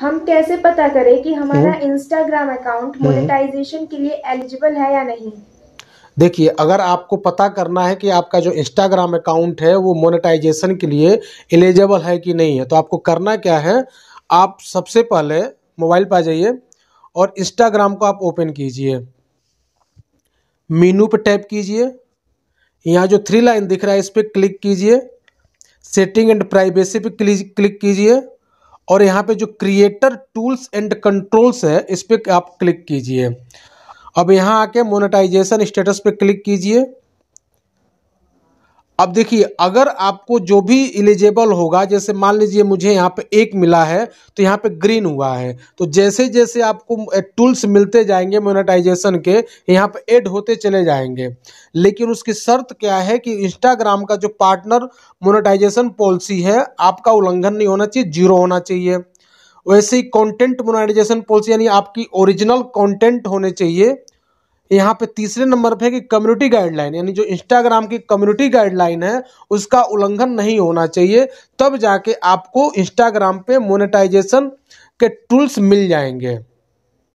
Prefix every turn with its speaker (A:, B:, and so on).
A: हम कैसे पता करें कि हमारा इंस्टाग्राम अकाउंट मोनेटाइजेशन के लिए एलिजिबल है या नहीं
B: देखिए अगर आपको पता करना है कि आपका जो इंस्टाग्राम अकाउंट है वो मोनेटाइजेशन के लिए एलिजिबल है कि नहीं है तो आपको करना क्या है आप सबसे पहले मोबाइल पर आ जाइए और इंस्टाग्राम को आप ओपन कीजिए मीनू पर टैप कीजिए यहाँ जो थ्री लाइन दिख रहा है इस पर क्लिक कीजिए सेटिंग एंड प्राइवेसी पर क्लिक कीजिए और यहाँ पे जो क्रिएटर टूल्स एंड कंट्रोल्स है इस पर आप क्लिक कीजिए अब यहाँ आके मोनेटाइजेशन स्टेटस पे क्लिक कीजिए अब देखिए अगर आपको जो भी एलिजिबल होगा जैसे मान लीजिए मुझे यहाँ पे एक मिला है तो यहाँ पे ग्रीन हुआ है तो जैसे जैसे आपको टूल्स मिलते जाएंगे मोनेटाइजेशन के यहाँ पे ऐड होते चले जाएंगे लेकिन उसकी शर्त क्या है कि इंस्टाग्राम का जो पार्टनर मोनेटाइजेशन पॉलिसी है आपका उल्लंघन नहीं होना चाहिए जीरो होना चाहिए वैसे ही कॉन्टेंट मोनाटाइजेशन पॉलिसी यानी आपकी ओरिजिनल कॉन्टेंट होने चाहिए यहाँ पे तीसरे नंबर पे कि कम्युनिटी गाइडलाइन यानी जो इंस्टाग्राम की कम्युनिटी गाइडलाइन है उसका उल्लंघन नहीं होना चाहिए तब जाके आपको इंस्टाग्राम पे मोनेटाइजेशन के टूल्स मिल जाएंगे